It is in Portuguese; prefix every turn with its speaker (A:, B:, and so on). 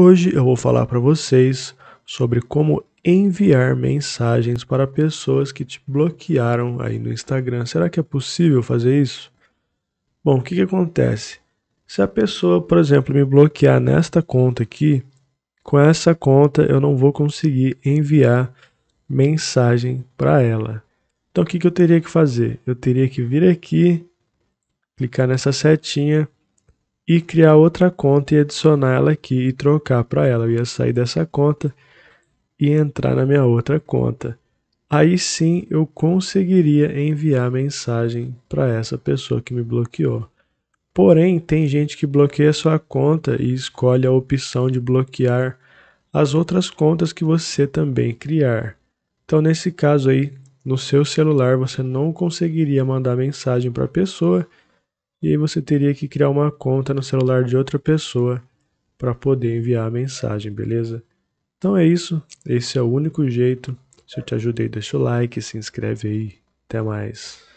A: Hoje eu vou falar para vocês sobre como enviar mensagens para pessoas que te bloquearam aí no Instagram. Será que é possível fazer isso? Bom, o que, que acontece? Se a pessoa, por exemplo, me bloquear nesta conta aqui, com essa conta eu não vou conseguir enviar mensagem para ela. Então o que, que eu teria que fazer? Eu teria que vir aqui, clicar nessa setinha e criar outra conta e adicionar ela aqui e trocar para ela. Eu ia sair dessa conta e entrar na minha outra conta. Aí sim eu conseguiria enviar mensagem para essa pessoa que me bloqueou. Porém, tem gente que bloqueia sua conta e escolhe a opção de bloquear as outras contas que você também criar. Então, nesse caso aí, no seu celular você não conseguiria mandar mensagem para a pessoa e aí você teria que criar uma conta no celular de outra pessoa para poder enviar a mensagem, beleza? Então é isso, esse é o único jeito. Se eu te ajudei, deixa o like, se inscreve aí. Até mais.